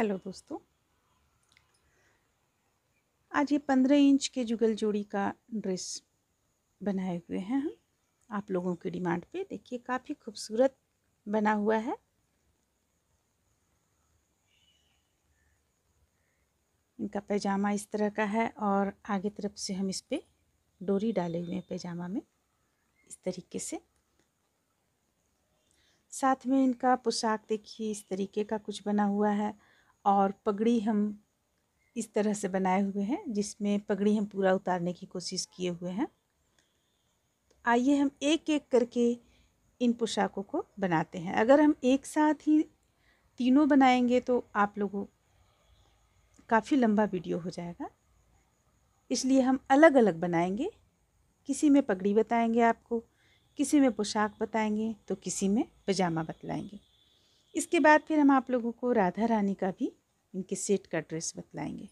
hello दोस्तों आज ये पंद्रह इंच के जुगल जोड़ी का ड्रेस बनाए हुए हैं हम आप लोगों की डिमांड पे देखिए काफ़ी खूबसूरत बना हुआ है इनका पैजामा इस तरह का है और आगे तरफ से हम इस पर डोरी डाले हुए हैं पैजामा में इस तरीके से साथ में इनका पोशाक देखिए इस तरीके का कुछ बना हुआ है और पगड़ी हम इस तरह से बनाए हुए हैं जिसमें पगड़ी हम पूरा उतारने की कोशिश किए हुए हैं आइए हम एक एक करके इन पोशाकों को बनाते हैं अगर हम एक साथ ही तीनों बनाएंगे तो आप लोगों काफ़ी लंबा वीडियो हो जाएगा इसलिए हम अलग अलग बनाएंगे किसी में पगड़ी बताएंगे आपको किसी में पोशाक बताएंगे तो किसी में पजामा बतलाएंगे इसके बाद फिर हम आप लोगों को राधा रानी का भी इनके सेट का ड्रेस बतलाएंगे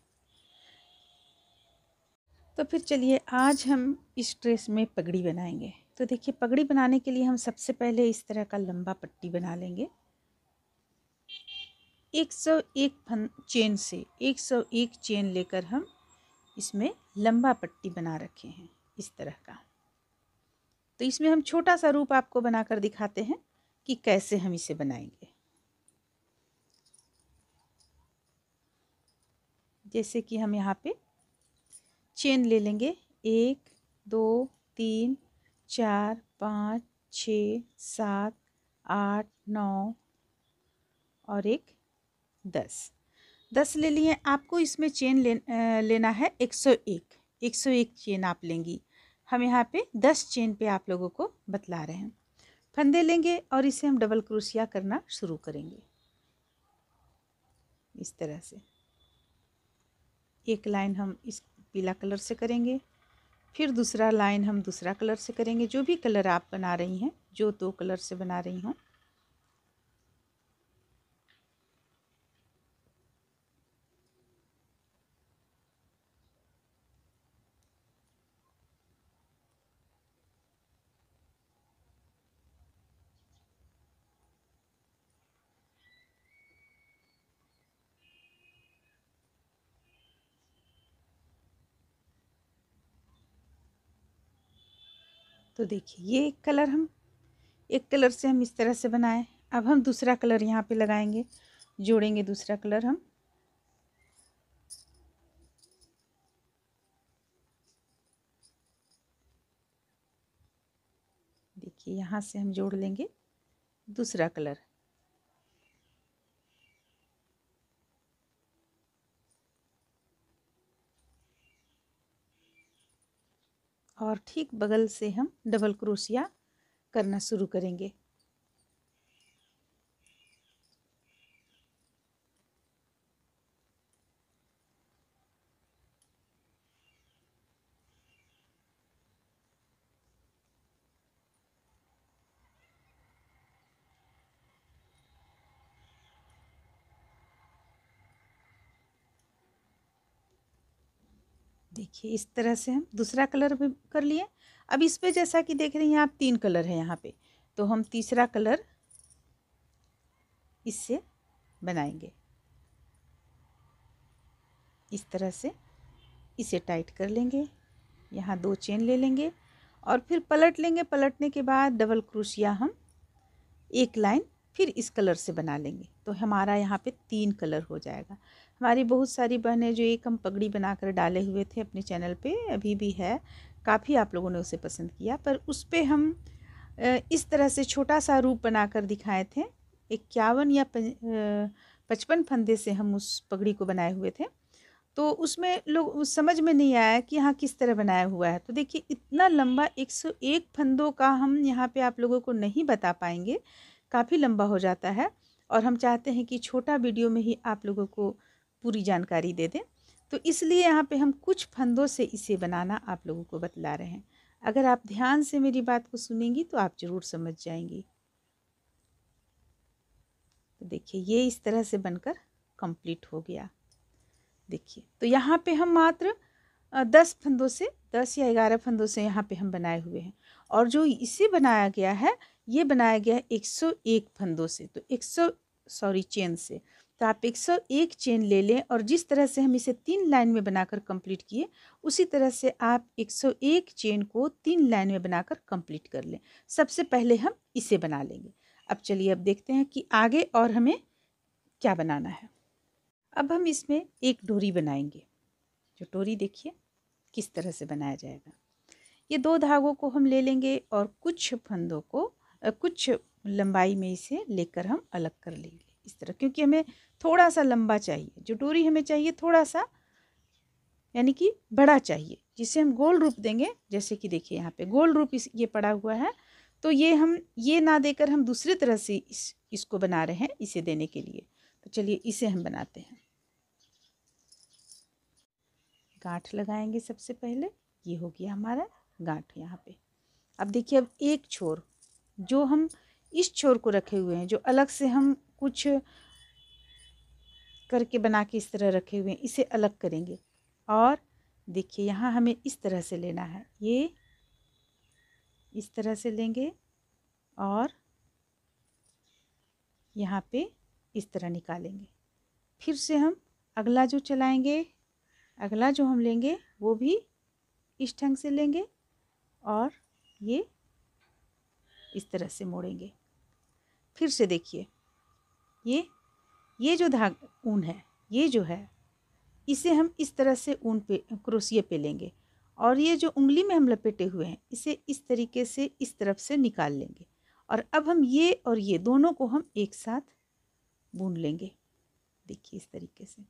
तो फिर चलिए आज हम इस ड्रेस में पगड़ी बनाएंगे तो देखिए पगड़ी बनाने के लिए हम सबसे पहले इस तरह का लंबा पट्टी बना लेंगे 101 फन चेन से 101 चेन लेकर हम इसमें लंबा पट्टी बना रखे हैं इस तरह का तो इसमें हम छोटा सा रूप आपको बनाकर दिखाते हैं कि कैसे हम इसे बनाएंगे जैसे कि हम यहाँ पे चेन ले लेंगे एक दो तीन चार पाँच छ सात आठ नौ और एक दस दस ले लिए आपको इसमें चेन ले, लेना है एक सौ एक एक सौ एक चेन आप लेंगी हम यहाँ पे दस चेन पे आप लोगों को बतला रहे हैं फंदे लेंगे और इसे हम डबल क्रोशिया करना शुरू करेंगे इस तरह से एक लाइन हम इस पीला कलर से करेंगे फिर दूसरा लाइन हम दूसरा कलर से करेंगे जो भी कलर आप बना रही हैं जो दो कलर से बना रही हूँ तो देखिए ये एक कलर हम एक कलर से हम इस तरह से बनाए अब हम दूसरा कलर यहाँ पे लगाएंगे जोड़ेंगे दूसरा कलर हम देखिए यहाँ से हम जोड़ लेंगे दूसरा कलर और ठीक बगल से हम डबल क्रोशिया करना शुरू करेंगे देखिए इस तरह से हम दूसरा कलर भी कर लिए अब इस पर जैसा कि देख रहे हैं आप तीन कलर है यहाँ पे तो हम तीसरा कलर इससे बनाएंगे इस तरह से इसे टाइट कर लेंगे यहाँ दो चेन ले लेंगे और फिर पलट लेंगे पलटने के बाद डबल क्रोशिया हम एक लाइन फिर इस कलर से बना लेंगे तो हमारा यहाँ पे तीन कलर हो जाएगा हमारी बहुत सारी बहनें जो एक हम पगड़ी बनाकर डाले हुए थे अपने चैनल पे अभी भी है काफ़ी आप लोगों ने उसे पसंद किया पर उस पर हम इस तरह से छोटा सा रूप बनाकर दिखाए थे इक्यावन या पचपन फंदे से हम उस पगड़ी को बनाए हुए थे तो उसमें लोग समझ में नहीं आया कि यहाँ किस तरह बनाया हुआ है तो देखिए इतना लंबा 101 फंदों का हम यहाँ पे आप लोगों को नहीं बता पाएंगे काफ़ी लंबा हो जाता है और हम चाहते हैं कि छोटा वीडियो में ही आप लोगों को पूरी जानकारी दे दें तो इसलिए यहाँ पे हम कुछ फंदों से इसे बनाना आप लोगों को बतला रहे हैं अगर आप ध्यान से मेरी बात को सुनेंगी तो आप ज़रूर समझ जाएंगी तो देखिए ये इस तरह से बनकर कंप्लीट हो गया देखिए तो यहाँ पे हम मात्र दस फंदों से दस या ग्यारह फंदों से यहाँ पे हम बनाए हुए हैं और जो इसे बनाया गया है ये बनाया गया है एक सौ एक फंदों से तो एक सौ सॉरी चेन से तो आप एक सौ एक चेन ले लें और जिस तरह से हम इसे तीन लाइन में बनाकर कंप्लीट किए उसी तरह से आप एक सौ एक चेन को तीन लाइन में बनाकर कंप्लीट कर लें सबसे पहले हम इसे बना लेंगे अब चलिए अब देखते हैं कि आगे और हमें क्या बनाना है अब हम इसमें एक डोरी बनाएंगे जो डोरी देखिए किस तरह से बनाया जाएगा ये दो धागों को हम ले लेंगे और कुछ फंदों को कुछ लंबाई में इसे लेकर हम अलग कर लेंगे इस तरह क्योंकि हमें थोड़ा सा लंबा चाहिए जो डोरी हमें चाहिए थोड़ा सा यानी कि बड़ा चाहिए जिसे हम गोल रूप देंगे जैसे कि देखिए यहाँ पे गोल रूप इस ये पड़ा हुआ है तो ये हम ये ना देकर हम दूसरी तरह से इस, इसको बना रहे हैं इसे देने के लिए तो चलिए इसे हम बनाते हैं गांठ लगाएंगे सबसे पहले ये हो गया हमारा गांठ यहाँ पे अब देखिए अब एक छोर जो हम इस छोर को रखे हुए हैं जो अलग से हम कुछ करके बना के इस तरह रखे हुए हैं इसे अलग करेंगे और देखिए यहाँ हमें इस तरह से लेना है ये इस तरह से लेंगे और यहाँ पे इस तरह निकालेंगे फिर से हम अगला जो चलाएंगे अगला जो हम लेंगे वो भी इस ढंग से लेंगे और ये इस तरह से मोड़ेंगे फिर से देखिए ये ये जो धाग ऊन है ये जो है इसे हम इस तरह से ऊन पे क्रोसिए पे लेंगे और ये जो उंगली में हम लपेटे हुए हैं इसे इस तरीके से इस तरफ से निकाल लेंगे और अब हम ये और ये दोनों को हम एक साथ बुन लेंगे देखिए इस तरीके से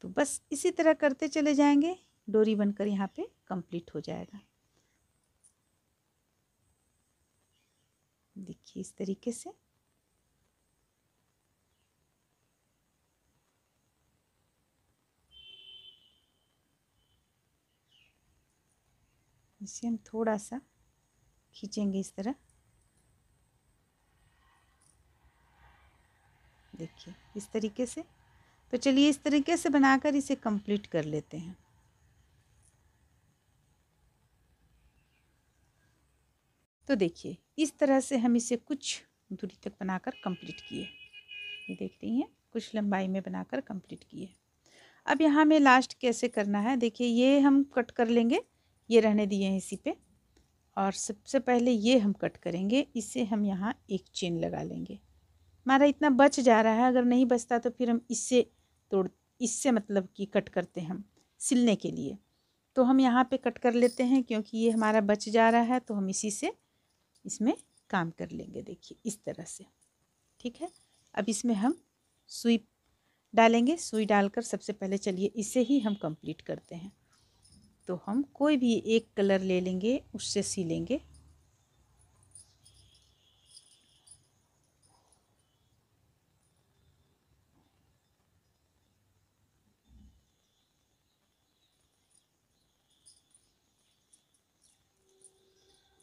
तो बस इसी तरह करते चले जाएंगे डोरी बनकर यहाँ पे कंप्लीट हो जाएगा देखिए इस तरीके से इसे हम थोड़ा सा खींचेंगे इस तरह देखिए इस तरीके से तो चलिए इस तरीके से बनाकर इसे कंप्लीट कर लेते हैं तो देखिए इस तरह से हम इसे कुछ दूरी तक बनाकर कंप्लीट किए ये देख रही हैं कुछ लंबाई में बनाकर कंप्लीट किए अब यहाँ में लास्ट कैसे करना है देखिए ये हम कट कर लेंगे ये रहने दिए हैं इसी पे और सबसे पहले ये हम कट करेंगे इससे हम यहाँ एक चेन लगा लेंगे हमारा इतना बच जा रहा है अगर नहीं बचता तो फिर हम इससे तोड़ इससे मतलब कि कट करते हैं हम सिलने के लिए तो हम यहाँ पे कट कर लेते हैं क्योंकि ये हमारा बच जा रहा है तो हम इसी से इसमें काम कर लेंगे देखिए इस तरह से ठीक है अब इसमें हम सुई डालेंगे सुई डालकर सबसे पहले चलिए इसे ही हम कंप्लीट करते हैं तो हम कोई भी एक कलर ले लेंगे उससे सी लेंगे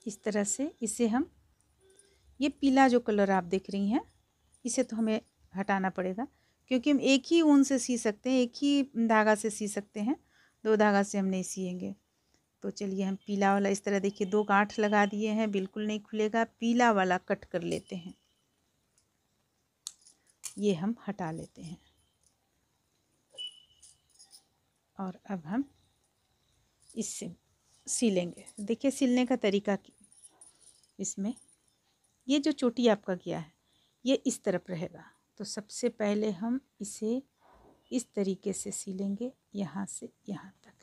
इस तरह से इसे हम ये पीला जो कलर आप देख रही हैं इसे तो हमें हटाना पड़ेगा क्योंकि हम एक ही ऊन से सी सकते हैं एक ही धागा से सी सकते हैं दो धागा से हम नहीं सिएंगे तो चलिए हम पीला वाला इस तरह देखिए दो गांठ लगा दिए हैं बिल्कुल नहीं खुलेगा पीला वाला कट कर लेते हैं ये हम हटा लेते हैं और अब हम इससे सी लेंगे देखिए सिलने का तरीका इसमें ये जो चोटी आपका गया है ये इस तरफ रहेगा तो सबसे पहले हम इसे इस तरीके से सिलेंगे यहाँ से यहाँ तक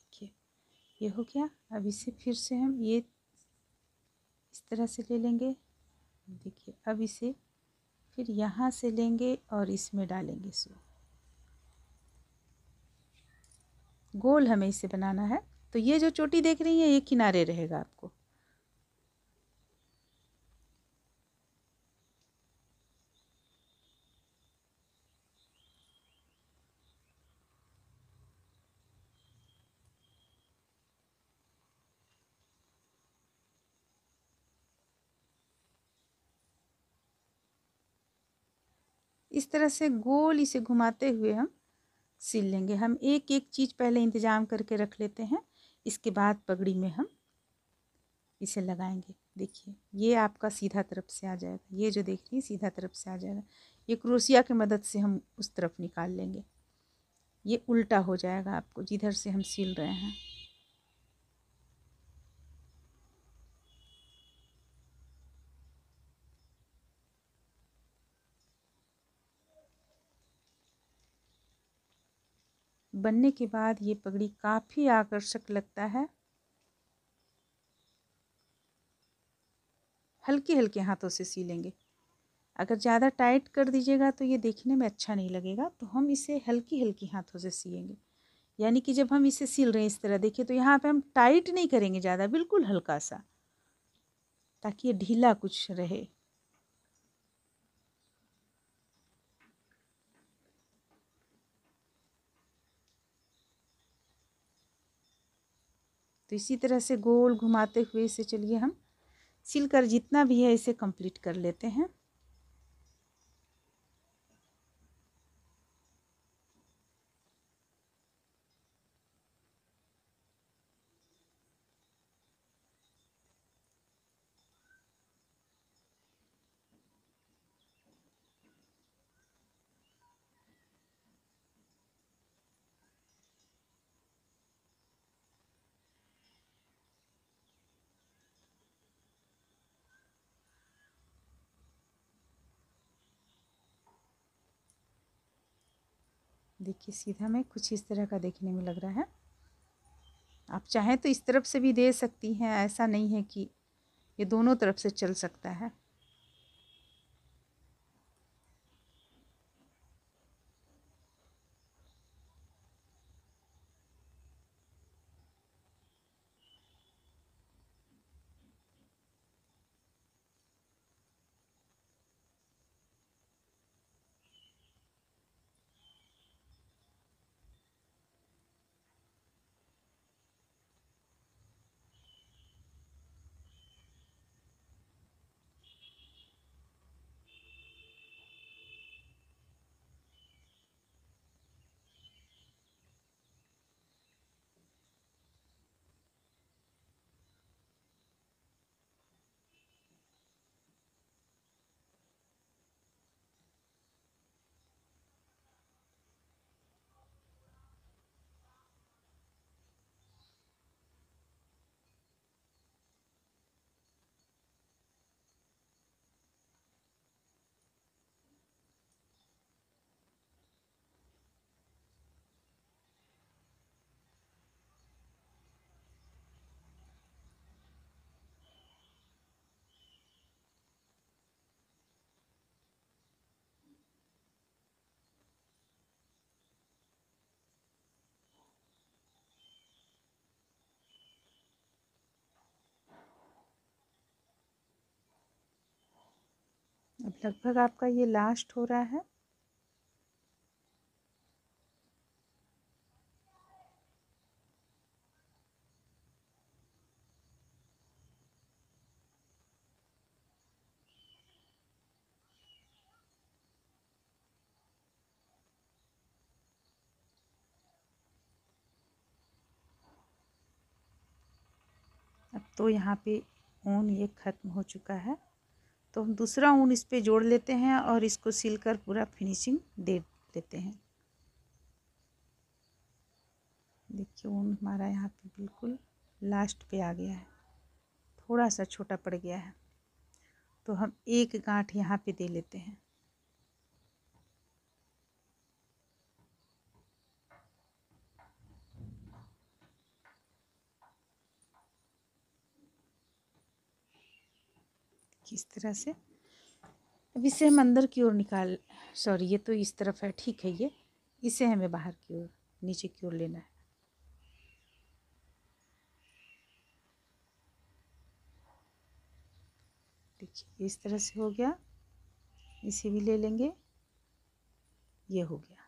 देखिए ये हो गया अब इसे फिर से हम ये इस तरह से ले लेंगे देखिए अब इसे फिर यहाँ से लेंगे और इसमें डालेंगे सूप गोल हमें इसे बनाना है तो ये जो चोटी देख रही है ये किनारे रहेगा आपको इस तरह से गोल इसे घुमाते हुए हम सिल लेंगे हम एक एक चीज़ पहले इंतज़ाम करके रख लेते हैं इसके बाद पगड़ी में हम इसे लगाएंगे देखिए ये आपका सीधा तरफ से आ जाएगा ये जो देख रही है सीधा तरफ से आ जाएगा ये क्रोसिया की मदद से हम उस तरफ निकाल लेंगे ये उल्टा हो जाएगा आपको जिधर से हम सिल रहे हैं बनने के बाद ये पगड़ी काफ़ी आकर्षक लगता है हल्के हल्के हाथों से सी लेंगे अगर ज़्यादा टाइट कर दीजिएगा तो ये देखने में अच्छा नहीं लगेगा तो हम इसे हल्की हल्की हाथों से सिएंगे यानी कि जब हम इसे सिल रहे हैं इस तरह देखिए तो यहाँ पे हम टाइट नहीं करेंगे ज़्यादा बिल्कुल हल्का सा ताकि ये ढीला कुछ रहे इसी तरह से गोल घुमाते हुए इसे चलिए हम सिलकर जितना भी है इसे कंप्लीट कर लेते हैं देखिए सीधा में कुछ इस तरह का देखने में लग रहा है आप चाहें तो इस तरफ से भी दे सकती हैं ऐसा नहीं है कि ये दोनों तरफ से चल सकता है लगभग आपका ये लास्ट हो रहा है अब तो यहाँ पे ऊन ये ख़त्म हो चुका है तो हम दूसरा ऊन इस पर जोड़ लेते हैं और इसको सिल कर पूरा फिनिशिंग दे लेते हैं देखिए ऊन हमारा यहाँ पे बिल्कुल लास्ट पे आ गया है थोड़ा सा छोटा पड़ गया है तो हम एक गांठ यहाँ पे दे लेते हैं इस तरह से अब इसे हम अंदर की ओर निकाल सॉरी ये तो इस तरफ है ठीक है ये इसे हमें बाहर की ओर नीचे की ओर लेना है देखिए इस तरह से हो गया इसे भी ले लेंगे ये हो गया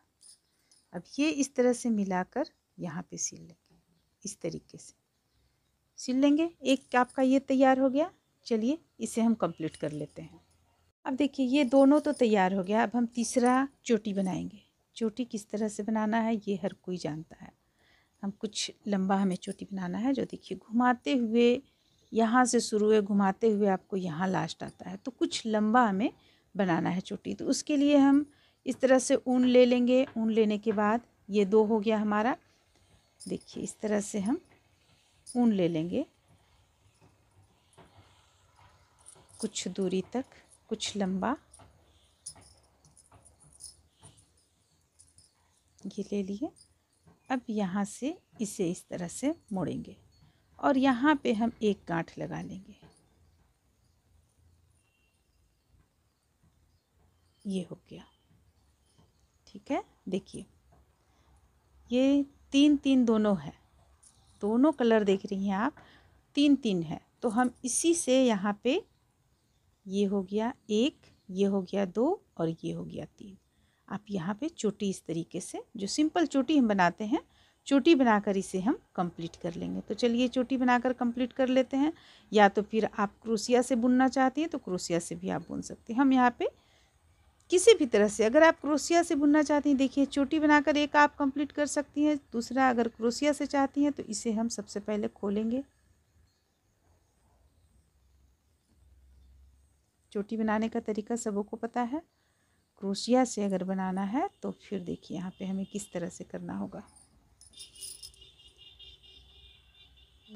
अब ये इस तरह से मिलाकर यहाँ पे सिल लेंगे इस तरीके से सिल लेंगे एक आपका ये तैयार हो गया चलिए इसे हम कंप्लीट कर लेते हैं अब देखिए ये दोनों तो तैयार हो गया अब हम तीसरा चोटी बनाएंगे चोटी किस तरह से बनाना है ये हर कोई जानता है हम कुछ लंबा हमें चोटी बनाना है जो देखिए घुमाते हुए यहाँ से शुरू हुए घुमाते हुए आपको यहाँ लास्ट आता है तो कुछ लंबा हमें बनाना है चोटी तो उसके लिए हम इस तरह से ऊन ले लेंगे ऊन लेने के बाद ये दो हो गया हमारा देखिए इस तरह से हम ऊन ले लेंगे कुछ दूरी तक कुछ लंबा ये ले लिए अब यहाँ से इसे इस तरह से मोड़ेंगे और यहाँ पे हम एक गांठ लगा लेंगे ये हो गया ठीक है देखिए ये तीन तीन दोनों है दोनों कलर देख रही हैं आप तीन तीन है तो हम इसी से यहाँ पे ये हो गया एक ये हो गया दो और ये हो गया तीन आप यहाँ पे चोटी इस तरीके से जो सिंपल चोटी हम बनाते हैं चोटी बनाकर इसे हम कंप्लीट कर लेंगे तो चलिए चोटी बनाकर कंप्लीट कर लेते हैं या तो फिर आप क्रोसिया से बुनना चाहती हैं तो क्रोसिया से भी आप बुन सकते हैं हम यहाँ पे किसी भी तरह से अगर आप क्रोसिया से बुनना चाहती हैं देखिए चोटी बनाकर एक आप कंप्लीट कर सकती हैं दूसरा अगर क्रोसिया से चाहती हैं तो इसे हम सबसे पहले खोलेंगे चोटी बनाने का तरीका सबों को पता है क्रोशिया से अगर बनाना है तो फिर देखिए यहाँ पे हमें किस तरह से करना होगा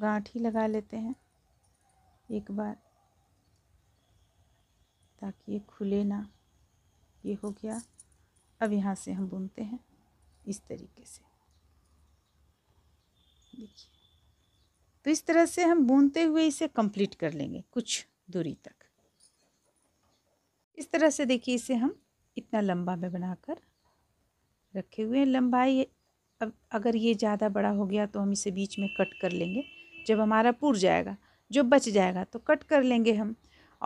गांठ ही लगा लेते हैं एक बार ताकि ये खुले ना ये हो गया अब यहाँ से हम बुनते हैं इस तरीके से देखिए तो इस तरह से हम बुनते हुए इसे कंप्लीट कर लेंगे कुछ दूरी तक इस तरह से देखिए इसे हम इतना लंबा में बनाकर रखे हुए हैं लंबाई अब अगर ये ज़्यादा बड़ा हो गया तो हम इसे बीच में कट कर लेंगे जब हमारा पुर जाएगा जो बच जाएगा तो कट कर लेंगे हम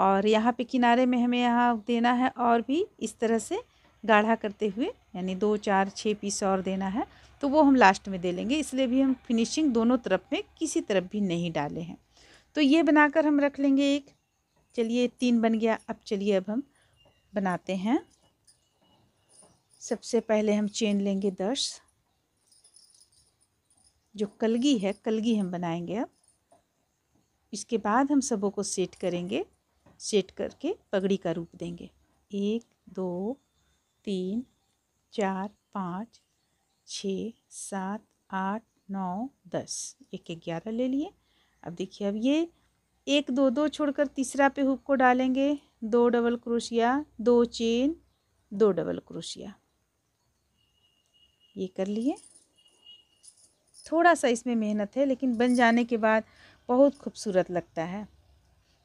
और यहाँ पे किनारे में हमें यहाँ देना है और भी इस तरह से गाढ़ा करते हुए यानी दो चार छः पीस और देना है तो वो हम लास्ट में दे लेंगे इसलिए भी हम फिनिशिंग दोनों तरफ में किसी तरफ भी नहीं डाले हैं तो ये बनाकर हम रख लेंगे एक चलिए तीन बन गया अब चलिए अब हम बनाते हैं सबसे पहले हम चेन लेंगे दस जो कलगी है कलगी हम बनाएंगे अब इसके बाद हम सबों को सेट करेंगे सेट करके पगड़ी का रूप देंगे एक दो तीन चार पाँच छ सात आठ नौ दस एक एक ग्यारह ले लिए अब देखिए अब ये एक दो दो छोड़कर तीसरा पे हुक को डालेंगे दो डबल क्रोशिया दो चेन दो डबल क्रोशिया ये कर लिए थोड़ा सा इसमें मेहनत है लेकिन बन जाने के बाद बहुत खूबसूरत लगता है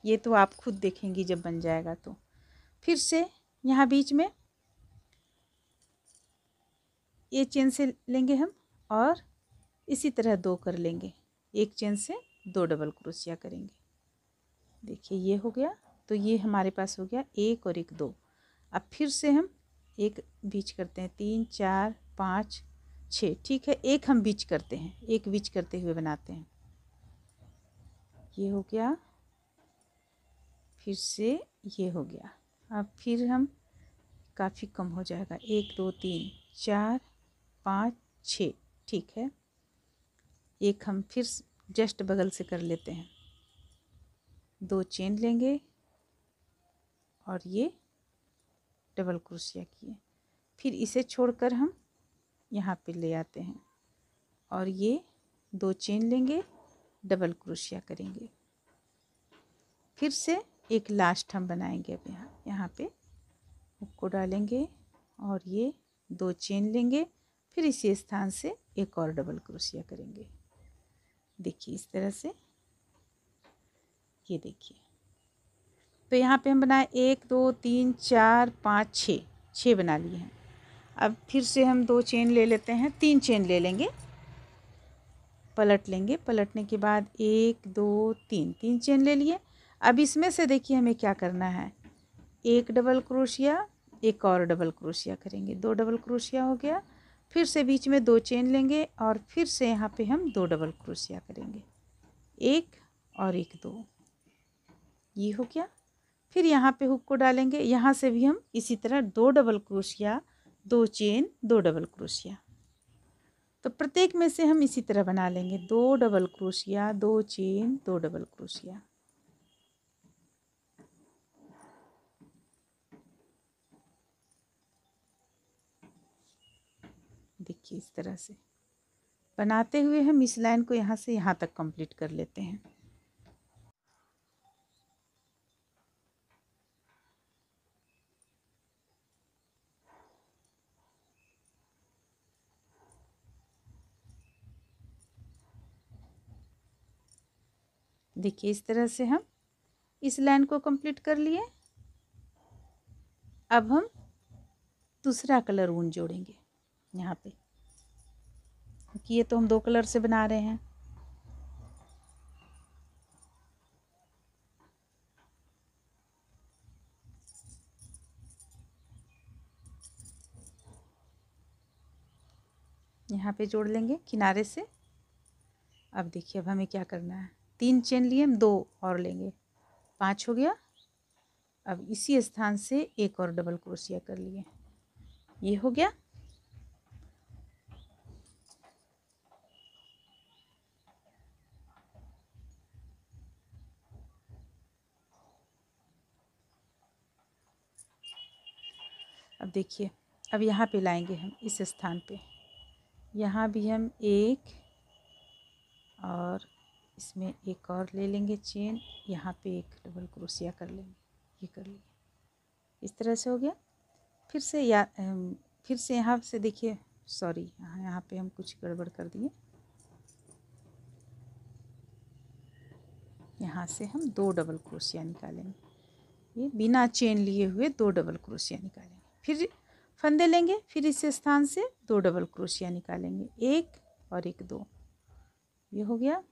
ये तो आप खुद देखेंगी जब बन जाएगा तो फिर से यहाँ बीच में ये चेन से लेंगे हम और इसी तरह दो कर लेंगे एक चेन से दो डबल क्रोशिया करेंगे देखिए ये हो गया तो ये हमारे पास हो गया एक और एक दो अब फिर से हम एक बीच करते हैं तीन चार पाँच छः ठीक है एक हम बीच करते हैं एक बीच करते हुए बनाते हैं ये हो गया फिर से ये हो गया अब फिर हम काफ़ी कम हो जाएगा एक दो तीन चार पाँच छ ठीक है एक हम फिर जस्ट बगल से कर लेते हैं दो चेन लेंगे और ये डबल क्रोशिया किए फिर इसे छोड़कर हम यहाँ पे ले आते हैं और ये दो चेन लेंगे डबल क्रोशिया करेंगे फिर से एक लास्ट हम बनाएंगे अब यहाँ यहाँ पे हुक को डालेंगे और ये दो चेन लेंगे फिर इसी स्थान से एक और डबल क्रोशिया करेंगे देखिए इस तरह से ये देखिए तो यहाँ पे हम बनाए एक दो तीन चार पाँच छः छः बना लिए हैं अब फिर से हम दो चेन ले लेते हैं तीन चेन ले लेंगे पलट लेंगे पलटने के बाद एक दो तीन तीन चेन ले लिए अब इसमें से देखिए हमें क्या करना है एक डबल क्रोशिया एक और डबल क्रोशिया करेंगे दो डबल क्रोशिया हो गया फिर से बीच में दो चेन लेंगे और फिर से यहाँ पे हम दो डबल क्रोशिया करेंगे एक और एक दो ये हो गया फिर यहाँ पे हुक को डालेंगे यहाँ से भी हम इसी तरह दो डबल क्रोशिया दो चेन दो डबल क्रोशिया तो प्रत्येक में से हम इसी तरह बना लेंगे दो डबल क्रोशिया दो चेन दो डबल क्रोशिया देखिए इस तरह से बनाते हुए हम इस लाइन को यहाँ से यहाँ तक कंप्लीट कर लेते हैं देखिए इस तरह से हम इस लाइन को कंप्लीट कर लिए अब हम दूसरा कलर ऊन जोड़ेंगे यहाँ पे क्योंकि ये तो हम दो कलर से बना रहे हैं यहाँ पे जोड़ लेंगे किनारे से अब देखिए अब हमें क्या करना है तीन चेन लिए हम दो और लेंगे पाँच हो गया अब इसी स्थान से एक और डबल क्रोशिया कर लिए ये हो गया अब देखिए अब यहाँ पे लाएंगे हम इस स्थान पे यहाँ भी हम एक और इसमें एक और ले लेंगे चेन यहाँ पे एक डबल क्रोशिया कर लेंगे ये कर लिए इस तरह से हो गया फिर से या फिर से यहाँ से देखिए सॉरी यहाँ यहाँ पे हम कुछ गड़बड़ कर दिए यहाँ से हम दो डबल क्रोशिया निकालेंगे ये बिना चेन लिए हुए दो डबल क्रोशिया निकालेंगे फिर फंदे लेंगे फिर इस स्थान से दो डबल क्रोशिया निकालेंगे एक और एक दो ये हो गया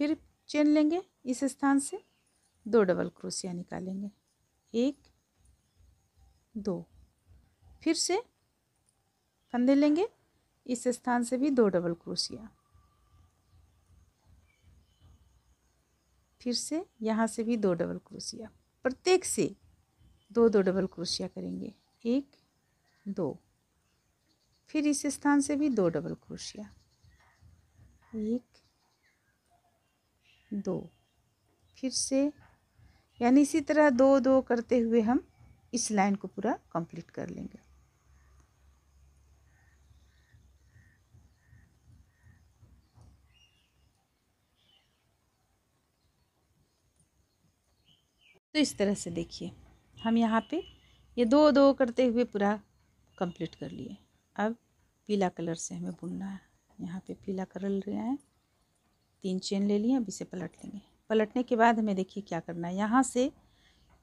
फिर चेन लेंगे इस स्थान से दो डबल क्रोशिया निकालेंगे एक दो फिर से फंदे लेंगे इस स्थान से भी दो डबल क्रोशिया फिर से यहाँ से भी दो डबल क्रोशिया प्रत्येक से दो दो डबल क्रोशिया करेंगे एक दो फिर इस स्थान से भी दो डबल क्रोशिया एक दो फिर से यानी इसी तरह दो दो करते हुए हम इस लाइन को पूरा कंप्लीट कर लेंगे तो इस तरह से देखिए हम यहाँ पे ये दो दो करते हुए पूरा कंप्लीट कर लिए अब पीला कलर से हमें बुनना है यहाँ पे पीला कलर ले आए तीन चेन ले लिए अब इसे पलट लेंगे पलटने के बाद हमें देखिए क्या करना है यहाँ से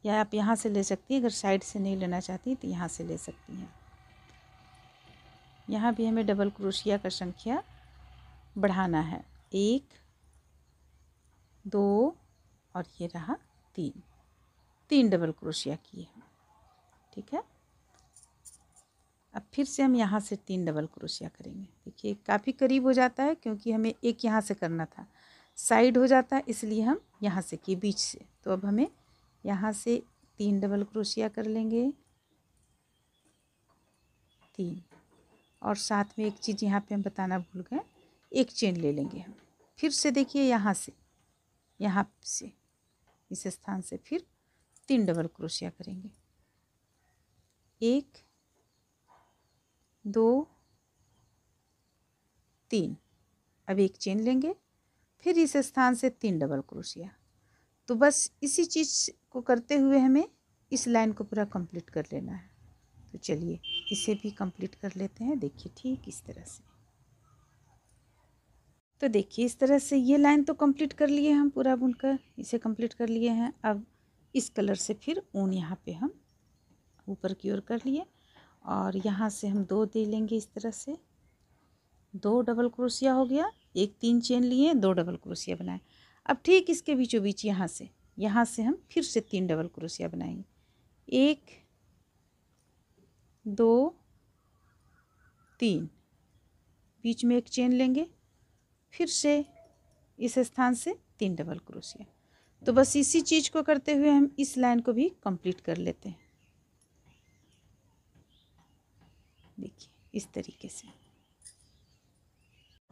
या आप यहाँ से ले सकती हैं अगर साइड से नहीं लेना चाहती तो यहाँ से ले सकती हैं यहाँ भी हमें डबल क्रोशिया का संख्या बढ़ाना है एक दो और ये रहा तीन तीन डबल क्रोशिया किए ठीक है अब फिर से हम यहाँ से तीन डबल क्रोशिया करेंगे देखिए काफ़ी करीब हो जाता है क्योंकि हमें एक यहाँ से करना था साइड हो जाता है इसलिए हम यहाँ से किए बीच से तो अब हमें यहाँ से तीन डबल क्रोशिया कर लेंगे तीन और साथ में एक चीज़ यहाँ पे हम बताना भूल गए एक चेन ले लेंगे हम फिर से देखिए यहाँ से यहाँ से इस स्थान से फिर तीन डबल क्रोशिया करेंगे एक दो तीन अब एक चेन लेंगे फिर इस स्थान से तीन डबल क्रोशिया तो बस इसी चीज़ को करते हुए हमें इस लाइन को पूरा कंप्लीट कर लेना है तो चलिए इसे भी कंप्लीट कर लेते हैं देखिए ठीक इस तरह से तो देखिए इस तरह से ये लाइन तो कंप्लीट कर लिए हम पूरा बुनकर इसे कंप्लीट कर लिए हैं अब इस कलर से फिर ऊन यहाँ पे हम ऊपर की ओर कर लिए और यहाँ से हम दो दे लेंगे इस तरह से दो डबल क्रोशिया हो गया एक तीन चेन लिए दो डबल क्रोशिया बनाए अब ठीक इसके बीचों बीच यहाँ से यहाँ से हम फिर से तीन डबल क्रोशिया बनाएंगे एक दो तीन बीच में एक चेन लेंगे फिर से इस स्थान से तीन डबल क्रोशिया तो बस इसी चीज़ को करते हुए हम इस लाइन को भी कंप्लीट कर लेते हैं देखिए इस तरीके से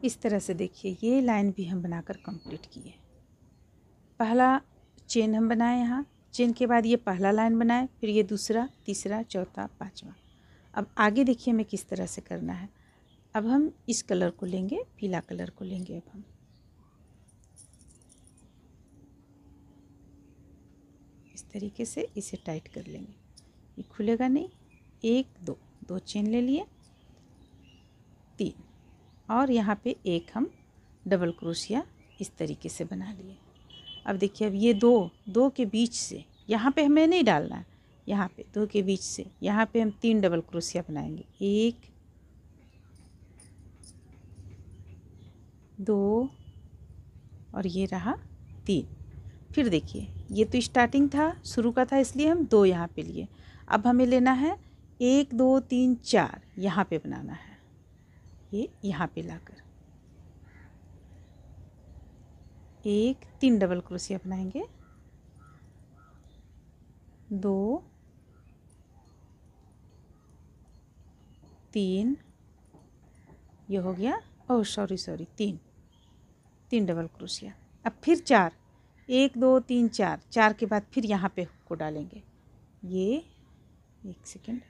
इस तरह से देखिए ये लाइन भी हम बनाकर कंप्लीट किए पहला चेन हम बनाए यहाँ चेन के बाद ये पहला लाइन बनाए फिर ये दूसरा तीसरा चौथा पाँचवा अब आगे देखिए हमें किस तरह से करना है अब हम इस कलर को लेंगे पीला कलर को लेंगे अब हम इस तरीके से इसे टाइट कर लेंगे ये खुलेगा नहीं एक दो दो चेन ले लिए तीन और यहाँ पे एक हम डबल क्रोशिया इस तरीके से बना लिए अब देखिए अब ये दो दो के बीच से यहाँ पे हमें नहीं डालना है यहाँ पे दो के बीच से यहाँ पे हम तीन डबल क्रोशिया बनाएंगे एक दो और ये रहा तीन फिर देखिए ये तो स्टार्टिंग था शुरू का था इसलिए हम दो यहाँ पे लिए अब हमें लेना है एक दो तीन चार यहाँ पे बनाना है ये यहाँ पे लाकर एक तीन डबल क्रोशिया बनाएंगे दो तीन ये हो गया ओह सॉरी सॉरी तीन तीन डबल क्रोशिया अब फिर चार एक दो तीन चार चार के बाद फिर यहाँ पे हुक को डालेंगे ये एक सेकेंड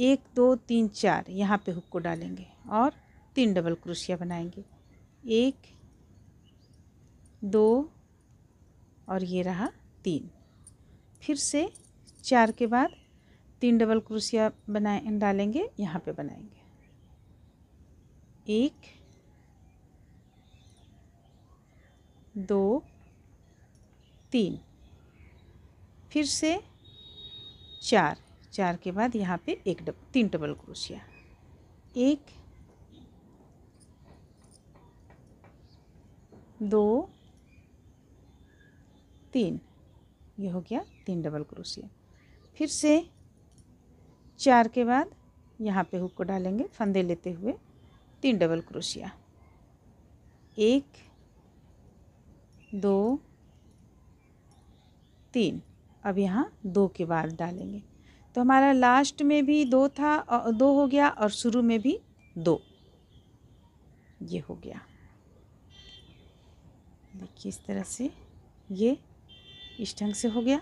एक दो तीन चार यहाँ पे हुक को डालेंगे और तीन डबल क्रोशिया बनाएंगे एक दो और ये रहा तीन फिर से चार के बाद तीन डबल क्रोशिया बनाए डालेंगे यहाँ पे बनाएंगे एक दो तीन फिर से चार चार के बाद यहाँ पे एक डब, तीन डबल क्रोशिया एक दो तीन ये हो गया तीन डबल क्रोशिया फिर से चार के बाद यहाँ पे हुक को डालेंगे फंदे लेते हुए तीन डबल क्रोशिया एक दो तीन अब यहाँ दो के बाद डालेंगे तो हमारा लास्ट में भी दो था दो हो गया और शुरू में भी दो ये हो गया देखिए इस तरह से ये इस ढंग से हो गया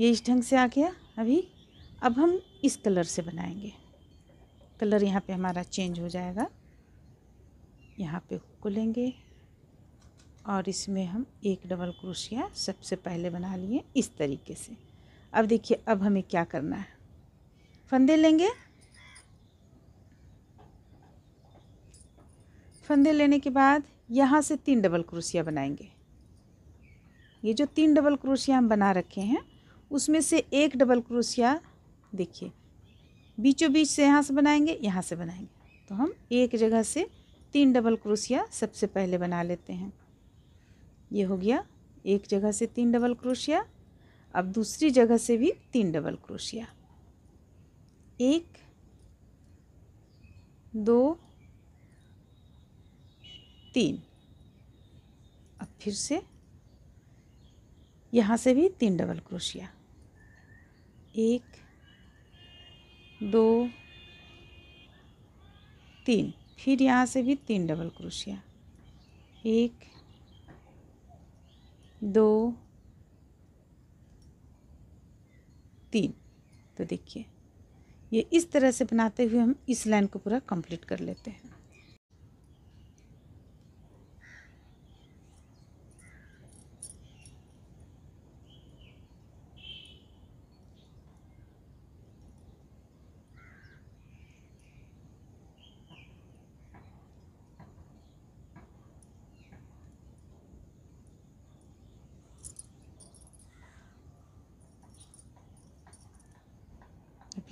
ये इस ढंग से आ गया अभी अब हम इस कलर से बनाएंगे कलर यहाँ पे हमारा चेंज हो जाएगा यहाँ पे को लेंगे और इसमें हम एक डबल क्रोशिया सबसे पहले बना लिए इस तरीके से अब देखिए अब हमें क्या करना है फंदे लेंगे फंदे लेने के बाद यहाँ से तीन डबल क्रोशिया बनाएंगे ये जो तीन डबल क्रोशिया हम बना रखे हैं उसमें से एक डबल क्रोशिया देखिए बीचों बीच से यहाँ से बनाएंगे यहाँ से बनाएंगे तो हम एक जगह से तीन डबल क्रोशिया सबसे पहले बना लेते हैं ये हो गया एक जगह से तीन डबल क्रोशिया अब दूसरी जगह से भी तीन डबल क्रोशिया एक दो तीन अब फिर से यहाँ से भी तीन डबल क्रोशिया एक दो तीन फिर यहाँ से भी तीन डबल क्रोशिया एक दो तीन तो देखिए ये इस तरह से बनाते हुए हम इस लाइन को पूरा कंप्लीट कर लेते हैं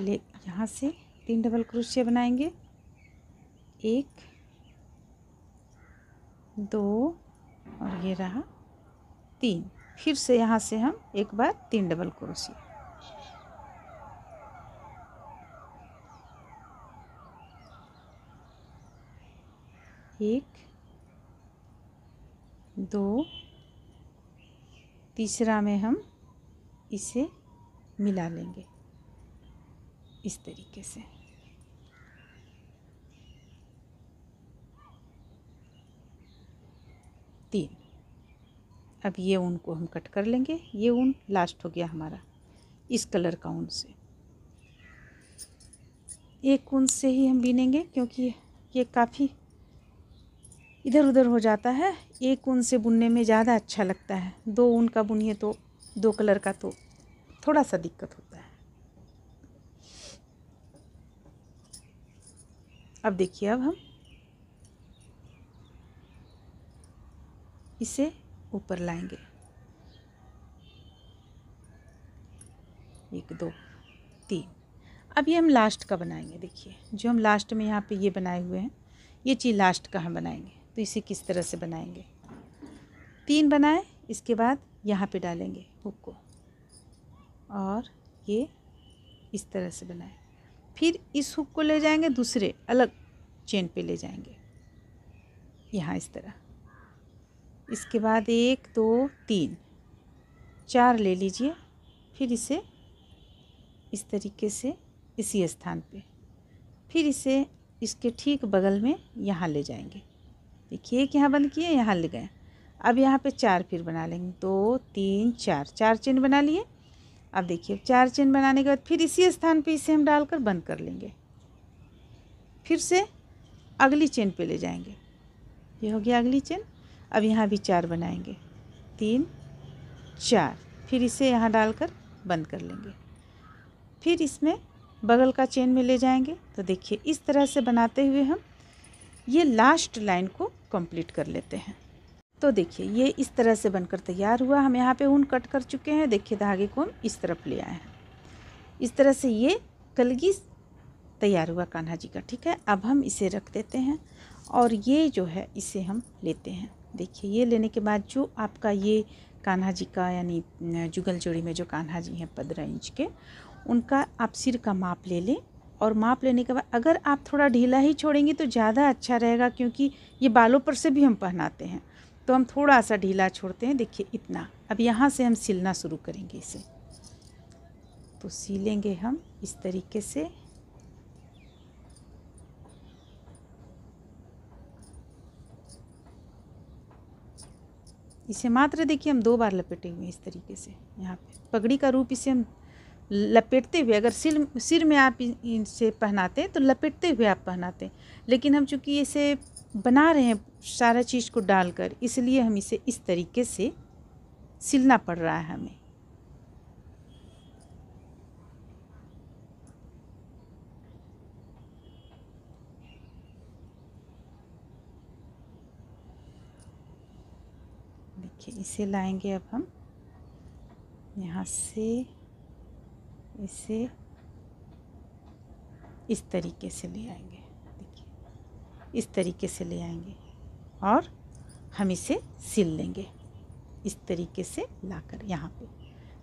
ले यहाँ से तीन डबल क्रोशिया बनाएंगे एक दो और ये रहा तीन फिर से यहाँ से हम एक बार तीन डबल क्रोशिया एक दो तीसरा में हम इसे मिला लेंगे इस तरीके से तीन अब ये ऊन को हम कट कर लेंगे ये ऊन लास्ट हो गया हमारा इस कलर का ऊन से एक ऊन से ही हम बीनेंगे क्योंकि ये काफ़ी इधर उधर हो जाता है एक ऊन से बुनने में ज़्यादा अच्छा लगता है दो ऊन का बुनिए तो दो कलर का तो थोड़ा सा दिक्कत होता है अब देखिए अब हम इसे ऊपर लाएंगे एक दो तीन अब ये हम लास्ट का बनाएंगे देखिए जो हम लास्ट में यहाँ पे ये बनाए हुए हैं ये चीज़ लास्ट का हम बनाएंगे तो इसे किस तरह से बनाएंगे तीन बनाए इसके बाद यहाँ पे डालेंगे हुक को और ये इस तरह से बनाएं फिर इस हुक को ले जाएंगे दूसरे अलग चेन पे ले जाएंगे यहाँ इस तरह इसके बाद एक दो तीन चार ले लीजिए फिर इसे इस तरीके से इसी स्थान पे फिर इसे इसके ठीक बगल में यहाँ ले जाएंगे देखिए एक यहाँ बंद किए यहाँ ले गए अब यहाँ पे चार फिर बना लेंगे दो तीन चार चार चेन बना लिए अब देखिए चार चेन बनाने के बाद फिर इसी स्थान पे इसे हम डालकर बंद कर लेंगे फिर से अगली चेन पे ले जाएंगे ये हो गया अगली चेन अब यहाँ भी चार बनाएंगे तीन चार फिर इसे यहाँ डालकर बंद कर लेंगे फिर इसमें बगल का चेन में ले जाएंगे तो देखिए इस तरह से बनाते हुए हम ये लास्ट लाइन को कंप्लीट कर लेते हैं तो देखिए ये इस तरह से बनकर तैयार हुआ हम यहाँ पे ऊन कट कर चुके हैं देखिए धागे को हम इस तरफ ले आए हैं इस तरह से ये कलगी तैयार हुआ कान्हा जी का ठीक है अब हम इसे रख देते हैं और ये जो है इसे हम लेते हैं देखिए ये लेने के बाद जो आपका ये कान्हा जी का यानी जुगल जोड़ी में जो कान्हा जी हैं पंद्रह इंच के उनका आप सिर का माप ले लें और माप लेने के बाद अगर आप थोड़ा ढीला ही छोड़ेंगे तो ज़्यादा अच्छा रहेगा क्योंकि ये बालों पर से भी हम पहनाते हैं तो हम थोड़ा सा ढीला छोड़ते हैं देखिए इतना अब यहाँ से हम सिलना शुरू करेंगे इसे तो सिलेंगे हम इस तरीके से इसे मात्र देखिए हम दो बार लपेटेंगे इस तरीके से यहाँ पे पगड़ी का रूप इसे हम लपेटते हुए अगर सिर सिर में आप इनसे पहनाते हैं तो लपेटते हुए आप पहनाते हैं लेकिन हम चूँकि इसे बना रहे हैं सारा चीज़ को डालकर इसलिए हम इसे इस तरीके से सिलना पड़ रहा है हमें देखिए इसे लाएंगे अब हम यहाँ से इसे इस तरीके से ले आएंगे इस तरीके से ले आएंगे और हम इसे सिल लेंगे इस तरीके से लाकर यहाँ पे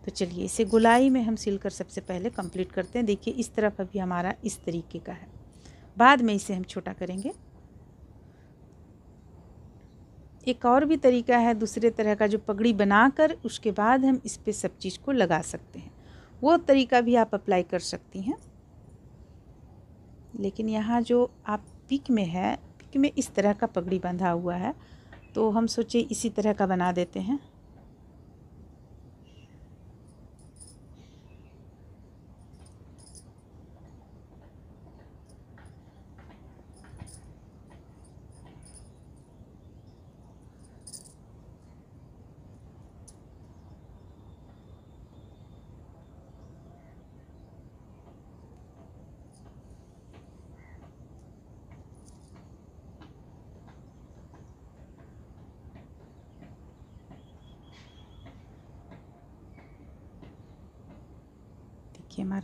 तो चलिए इसे गुलाई में हम सिल कर सबसे पहले कंप्लीट करते हैं देखिए इस तरफ अभी हमारा इस तरीके का है बाद में इसे हम छोटा करेंगे एक और भी तरीका है दूसरे तरह का जो पगड़ी बनाकर उसके बाद हम इस पर सब चीज़ को लगा सकते हैं वो तरीका भी आप अप्लाई कर सकती हैं लेकिन यहाँ जो आप पिक में है पिक में इस तरह का पगड़ी बंधा हुआ है तो हम सोचे इसी तरह का बना देते हैं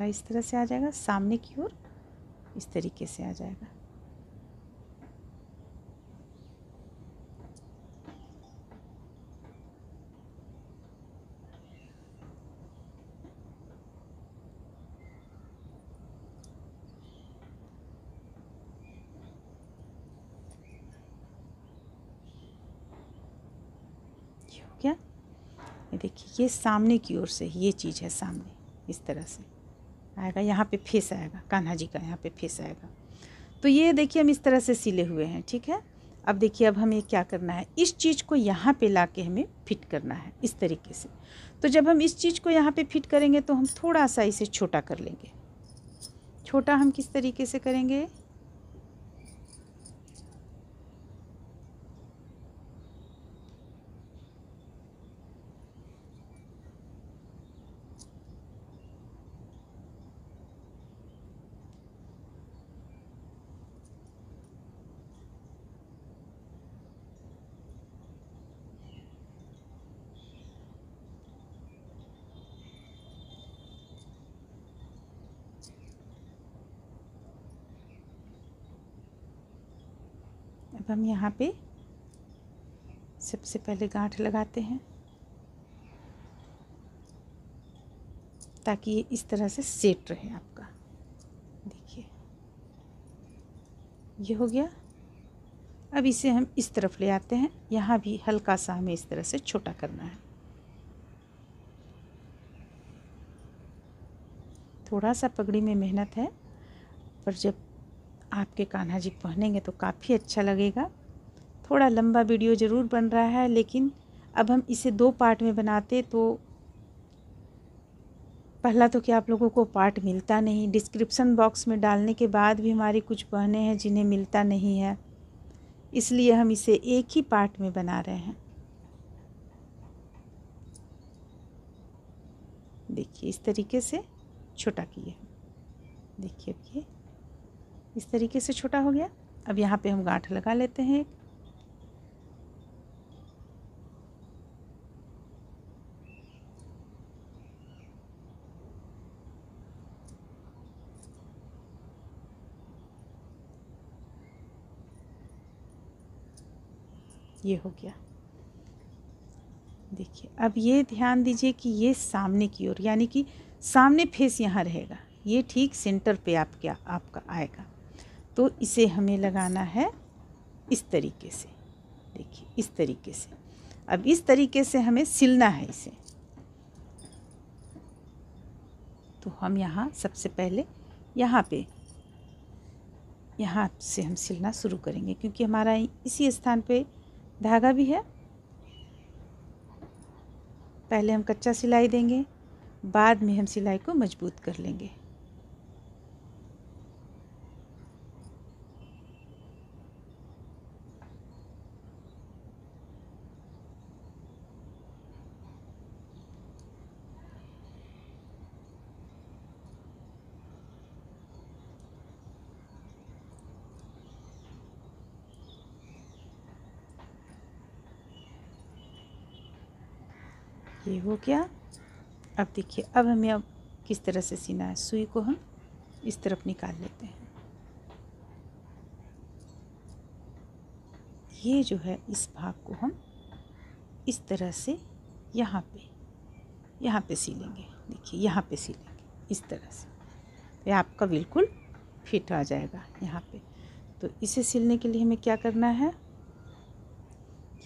हमारा इस तरह से आ जाएगा सामने की ओर इस तरीके से आ जाएगा ये देखिए ये सामने की ओर से ये चीज़ है सामने इस तरह से आएगा यहाँ पे फेस आएगा कान्हा जी का यहाँ पे फेस आएगा तो ये देखिए हम इस तरह से सिले हुए हैं ठीक है अब देखिए अब हमें क्या करना है इस चीज़ को यहाँ पे ला के हमें फिट करना है इस तरीके से तो जब हम इस चीज़ को यहाँ पे फिट करेंगे तो हम थोड़ा सा इसे छोटा कर लेंगे छोटा हम किस तरीके से करेंगे हम यहाँ पे सबसे पहले गांठ लगाते हैं ताकि ये इस तरह से सेट रहे आपका देखिए ये हो गया अब इसे हम इस तरफ ले आते हैं यहाँ भी हल्का सा हमें इस तरह से छोटा करना है थोड़ा सा पगड़ी में मेहनत है पर जब आपके कान्हा जी पहनेंगे तो काफ़ी अच्छा लगेगा थोड़ा लंबा वीडियो ज़रूर बन रहा है लेकिन अब हम इसे दो पार्ट में बनाते तो पहला तो कि आप लोगों को पार्ट मिलता नहीं डिस्क्रिप्सन बॉक्स में डालने के बाद भी हमारी कुछ बहने हैं जिन्हें मिलता नहीं है इसलिए हम इसे एक ही पार्ट में बना रहे हैं देखिए इस तरीके से छोटा किए देखिए अब ये इस तरीके से छोटा हो गया अब यहाँ पे हम गांठ लगा लेते हैं ये हो गया देखिए अब ये ध्यान दीजिए कि ये सामने की ओर यानी कि सामने फेस यहाँ रहेगा ये ठीक सेंटर पे आपका आपका आएगा तो इसे हमें लगाना है इस तरीके से देखिए इस तरीके से अब इस तरीके से हमें सिलना है इसे तो हम यहाँ सबसे पहले यहाँ पे यहाँ से हम सिलना शुरू करेंगे क्योंकि हमारा इसी स्थान पे धागा भी है पहले हम कच्चा सिलाई देंगे बाद में हम सिलाई को मजबूत कर लेंगे ये हो गया अब देखिए अब हमें अब किस तरह से सीना है सुई को हम इस तरफ निकाल लेते हैं ये जो है इस भाग को हम इस तरह से यहाँ पे यहाँ पे सी लेंगे देखिए यहाँ पे सी लेंगे इस तरह से ये आपका बिल्कुल फिट आ जाएगा यहाँ पे तो इसे सिलने के लिए हमें क्या करना है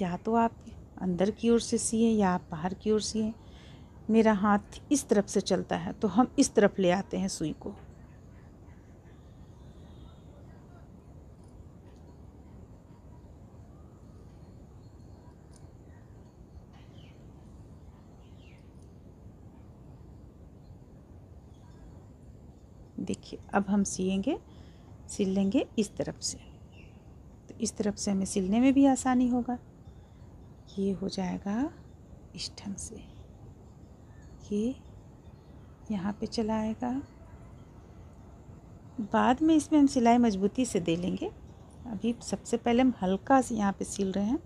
या तो आप अंदर की ओर से सिए या आप बाहर की ओर सिए मेरा हाथ इस तरफ से चलता है तो हम इस तरफ ले आते हैं सुई को देखिए अब हम सिएंगे सिल लेंगे इस तरफ से तो इस तरफ से हमें सिलने में भी आसानी होगा ये हो जाएगा इस ढंग से ये यहाँ पे चला आएगा बाद में इसमें हम सिलाई मजबूती से दे लेंगे अभी सबसे पहले हम हल्का से यहाँ पे सिल रहे हैं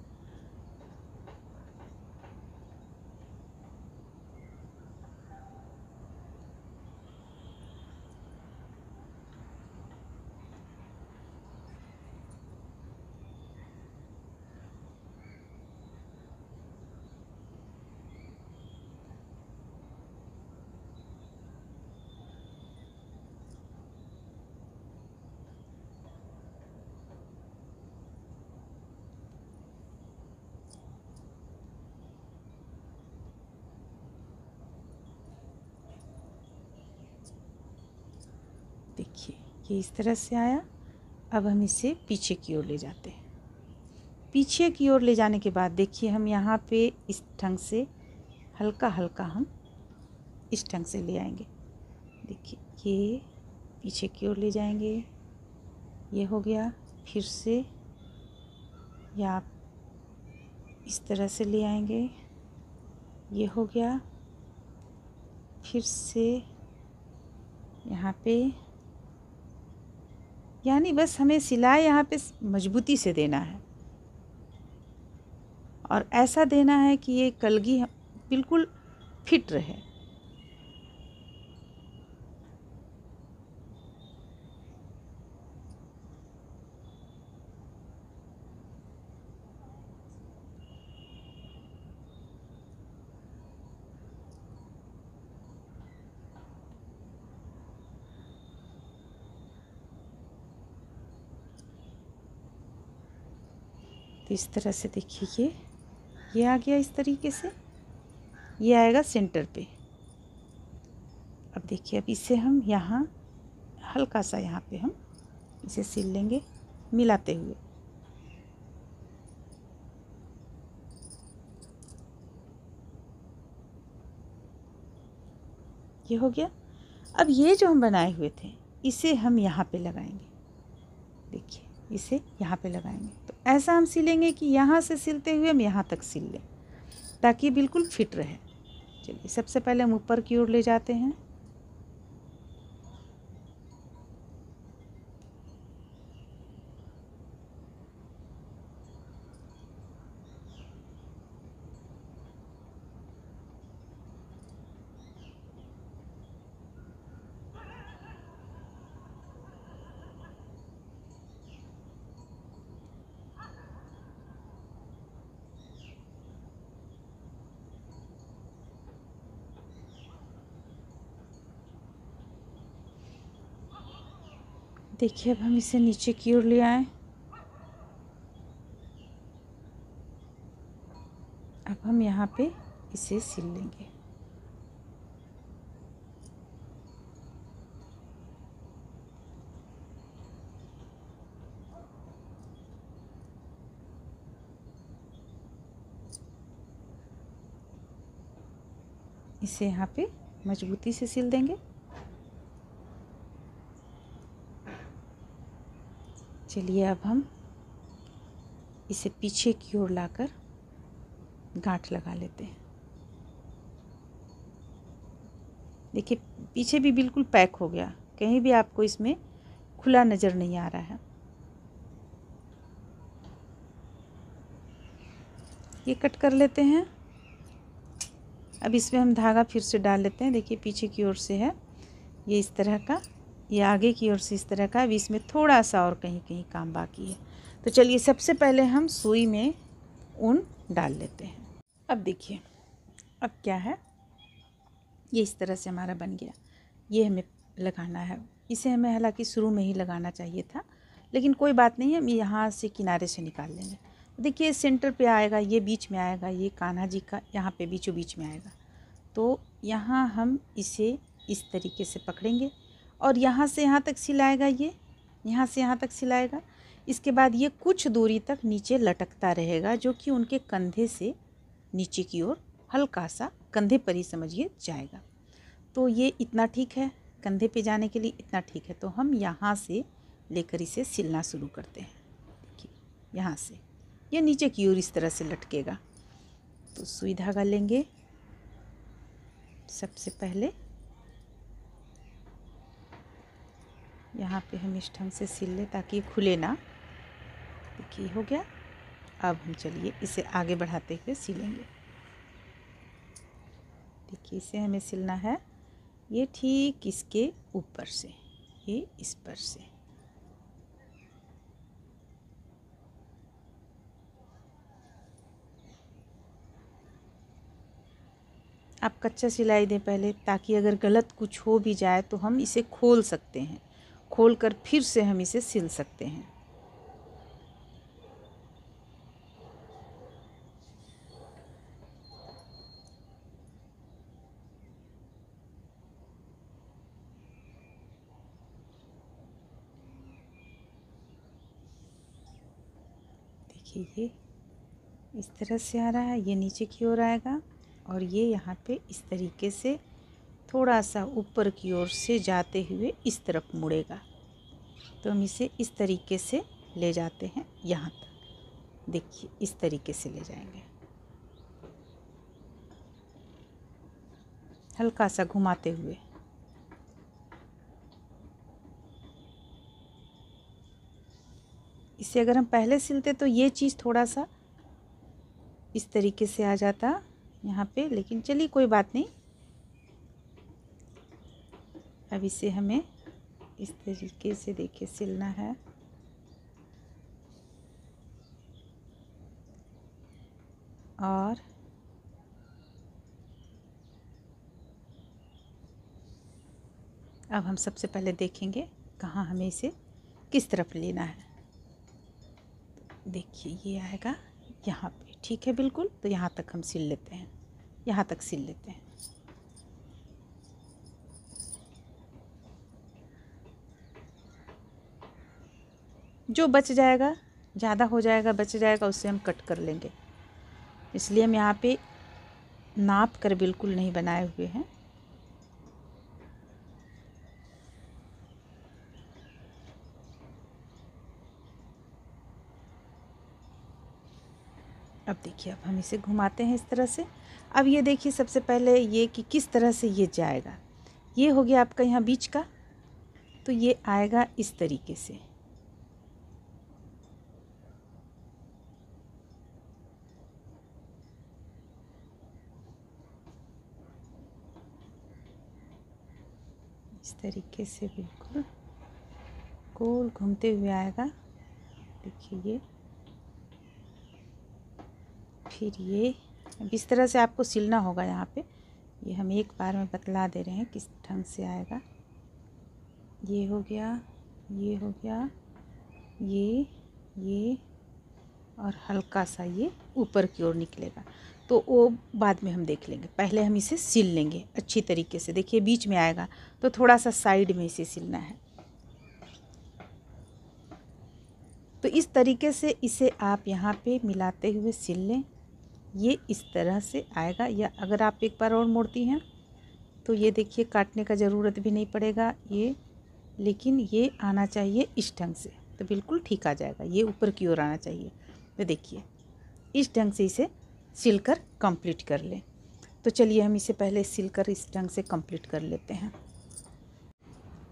ये इस तरह से आया अब हम इसे पीछे की ओर ले जाते हैं पीछे की ओर ले जाने के बाद देखिए हम यहाँ पे इस ढंग से हल्का हल्का हम इस ढंग से ले आएंगे देखिए ये पीछे की ओर ले जाएंगे ये हो गया फिर से या आप इस तरह से ले आएंगे ये हो गया फिर से यहाँ पे यानी बस हमें सिलाई यहाँ पे मजबूती से देना है और ऐसा देना है कि ये कलगी बिल्कुल फिट रहे तो इस तरह से देखिए ये ये आ गया इस तरीके से ये आएगा सेंटर पे अब देखिए अब इसे हम यहाँ हल्का सा यहाँ पे हम इसे सिल लेंगे मिलाते हुए ये हो गया अब ये जो हम बनाए हुए थे इसे हम यहाँ पे लगाएंगे देखिए इसे यहाँ पे लगाएंगे तो ऐसा हम सिलेंगे कि यहाँ से सिलते हुए हम यहाँ तक सिल लें ताकि बिल्कुल फिट रहे चलिए सबसे पहले हम ऊपर की ओर ले जाते हैं देखिए अब हम इसे नीचे की ओर ले आए अब हम यहाँ पे इसे सिल लेंगे इसे यहाँ पे मजबूती से सिल देंगे चलिए अब हम इसे पीछे की ओर लाकर गांठ लगा लेते हैं देखिए पीछे भी बिल्कुल पैक हो गया कहीं भी आपको इसमें खुला नज़र नहीं आ रहा है ये कट कर लेते हैं अब इसमें हम धागा फिर से डाल लेते हैं देखिए पीछे की ओर से है ये इस तरह का ये आगे की ओर से इस तरह का अभी इसमें थोड़ा सा और कहीं कहीं काम बाकी है तो चलिए सबसे पहले हम सुई में ऊन डाल लेते हैं अब देखिए अब क्या है ये इस तरह से हमारा बन गया ये हमें लगाना है इसे हमें हालांकि शुरू में ही लगाना चाहिए था लेकिन कोई बात नहीं हम यहाँ से किनारे से निकाल लेंगे देखिए सेंटर पे आएगा ये बीच में आएगा ये कान्हा जी का यहाँ पे बीचों बीच में आएगा तो यहाँ हम इसे इस तरीके से पकड़ेंगे और यहाँ से यहाँ तक सिलाएगा ये यहाँ से यहाँ तक सिलाएगा इसके बाद ये कुछ दूरी तक नीचे लटकता रहेगा जो कि उनके कंधे से नीचे की ओर हल्का सा कंधे पर ही समझिए जाएगा तो ये इतना ठीक है कंधे पे जाने के लिए इतना ठीक है तो हम यहाँ से लेकर इसे सिलना शुरू करते हैं देखिए यहाँ से ये यह नीचे की ओर इस तरह से लटकेगा तो सुई धागा लेंगे सबसे पहले यहाँ पे हम इस ढंग से सिल लें ताकि ये खुले ना देखिए हो गया अब हम चलिए इसे आगे बढ़ाते हुए सिलेंगे देखिए इसे हमें सिलना है ये ठीक इसके ऊपर से ये इस पर से आप कच्चा सिलाई दें पहले ताकि अगर गलत कुछ हो भी जाए तो हम इसे खोल सकते हैं खोलकर फिर से हम इसे सिल सकते हैं देखिए ये इस तरह से आ रहा है ये नीचे की ओर आएगा और ये यहाँ पे इस तरीके से थोड़ा सा ऊपर की ओर से जाते हुए इस तरफ मुड़ेगा तो हम इसे इस तरीके से ले जाते हैं यहाँ तक देखिए इस तरीके से ले जाएंगे हल्का सा घुमाते हुए इसे अगर हम पहले सिलते तो ये चीज़ थोड़ा सा इस तरीके से आ जाता यहाँ पे लेकिन चलिए कोई बात नहीं अब इसे हमें इस तरीके से देखिए सिलना है और अब हम सबसे पहले देखेंगे कहाँ हमें इसे किस तरफ लेना है देखिए ये आएगा यहाँ पे ठीक है बिल्कुल तो यहाँ तक हम सिल लेते हैं यहाँ तक सिल लेते हैं जो बच जाएगा ज़्यादा हो जाएगा बच जाएगा उससे हम कट कर लेंगे इसलिए हम यहाँ पे नाप कर बिल्कुल नहीं बनाए हुए हैं अब देखिए अब हम इसे घुमाते हैं इस तरह से अब ये देखिए सबसे पहले ये कि किस तरह से ये जाएगा ये हो गया आपका यहाँ बीच का तो ये आएगा इस तरीके से तरीके से बिल्कुल गोल घूमते हुए आएगा देखिए ये फिर ये अब इस तरह से आपको सिलना होगा यहाँ पे ये हम एक बार में बतला दे रहे हैं किस ढंग से आएगा ये हो गया ये हो गया ये ये और हल्का सा ये ऊपर की ओर निकलेगा तो वो बाद में हम देख लेंगे पहले हम इसे सिल लेंगे अच्छी तरीके से देखिए बीच में आएगा तो थोड़ा सा साइड में इसे सिलना है तो इस तरीके से इसे आप यहाँ पे मिलाते हुए सिल लें ये इस तरह से आएगा या अगर आप एक बार और मोड़ती हैं तो ये देखिए काटने का ज़रूरत भी नहीं पड़ेगा ये लेकिन ये आना चाहिए इस ढंग से तो बिल्कुल ठीक आ जाएगा ये ऊपर की ओर आना चाहिए तो देखिए इस ढंग से इसे सिल कर कम्प्लीट कर लें तो चलिए हम इसे पहले सिल कर इस ढंग से कंप्लीट कर लेते हैं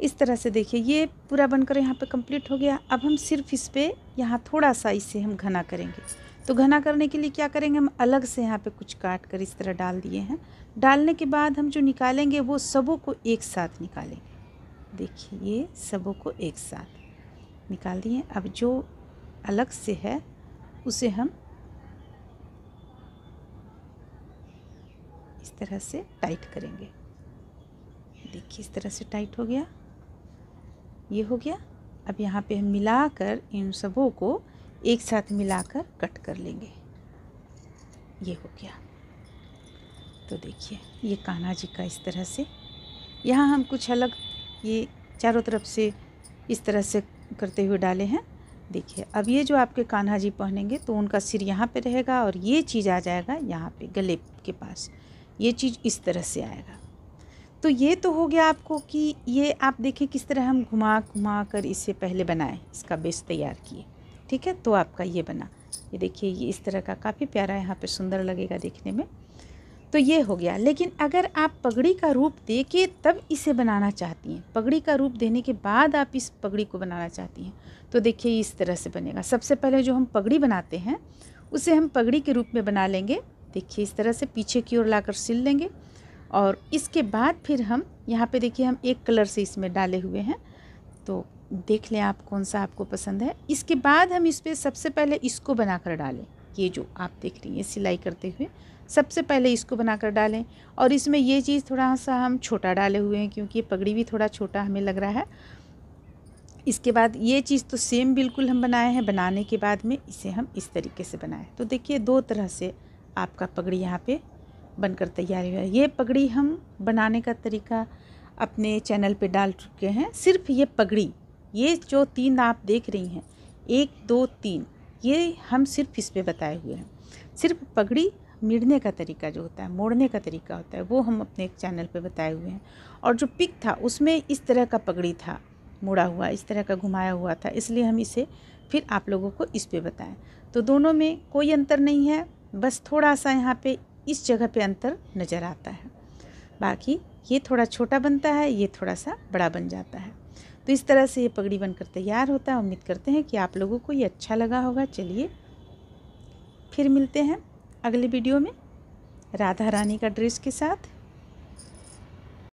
इस तरह से देखिए ये पूरा बनकर यहाँ पे कंप्लीट हो गया अब हम सिर्फ इस पर यहाँ थोड़ा सा इसे हम घना करेंगे तो घना करने के लिए क्या करेंगे हम अलग से यहाँ पे कुछ काट कर इस तरह डाल दिए हैं डालने के बाद हम जो निकालेंगे वो सबों को एक साथ निकालेंगे देखिए ये सबों को एक साथ निकाल दिए अब जो अलग से है उसे हम तरह से टाइट करेंगे देखिए इस तरह से टाइट हो गया ये हो गया अब यहाँ पे हम मिलाकर इन सबों को एक साथ मिलाकर कट कर लेंगे ये हो गया तो देखिए ये कान्हा जी का इस तरह से यहाँ हम कुछ अलग ये चारों तरफ से इस तरह से करते हुए डाले हैं देखिए अब ये जो आपके कान्हा जी पहनेंगे तो उनका सिर यहाँ पे रहेगा और ये चीज़ आ जाएगा यहाँ पे गले के पास ये चीज़ इस तरह से आएगा तो ये तो हो गया आपको कि ये आप देखें किस तरह हम घुमा घुमा कर इसे पहले बनाएं इसका बेस तैयार किए ठीक है तो आपका ये बना ये देखिए ये इस तरह का काफ़ी प्यारा यहाँ पे सुंदर लगेगा देखने में तो ये हो गया लेकिन अगर आप पगड़ी का रूप दे के तब इसे बनाना चाहती हैं पगड़ी का रूप देने के बाद आप इस पगड़ी को बनाना चाहती हैं तो देखिए इस तरह से बनेगा सबसे पहले जो हम पगड़ी बनाते हैं उसे हम पगड़ी के रूप में बना लेंगे देखिए इस तरह से पीछे की ओर लाकर सिल लेंगे और इसके बाद फिर हम यहाँ पे देखिए हम एक कलर से इसमें डाले हुए हैं तो देख लें आप कौन सा आपको पसंद है इसके बाद हम इस पर सबसे पहले इसको बनाकर डालें ये जो आप देख रही हैं सिलाई करते हुए सबसे पहले इसको बनाकर डालें और इसमें ये चीज़ थोड़ा सा हम छोटा डाले हुए हैं क्योंकि ये पगड़ी भी थोड़ा छोटा हमें लग रहा है इसके बाद ये चीज़ तो सेम बिल्कुल हम बनाए हैं बनाने के बाद में इसे हम इस तरीके से बनाए तो देखिए दो तरह से आपका पगड़ी यहाँ पे बनकर तैयार हुआ ये पगड़ी हम बनाने का तरीका अपने चैनल पे डाल चुके हैं सिर्फ ये पगड़ी ये जो तीन आप देख रही हैं एक दो तीन ये हम सिर्फ इस पर बताए हुए हैं सिर्फ पगड़ी मिड़ने का तरीका जो होता है मोड़ने का तरीका होता है वो हम अपने एक चैनल पे बताए हुए हैं और जो पिक था उसमें इस तरह का पगड़ी था मुड़ा हुआ इस तरह का घुमाया हुआ था इसलिए हम इसे फिर आप लोगों को इस पर बताएं तो दोनों में कोई अंतर नहीं है बस थोड़ा सा यहाँ पे इस जगह पे अंतर नज़र आता है बाकी ये थोड़ा छोटा बनता है ये थोड़ा सा बड़ा बन जाता है तो इस तरह से ये पगड़ी बनकर तैयार होता है उम्मीद करते हैं कि आप लोगों को ये अच्छा लगा होगा चलिए फिर मिलते हैं अगले वीडियो में राधा रानी का ड्रेस के साथ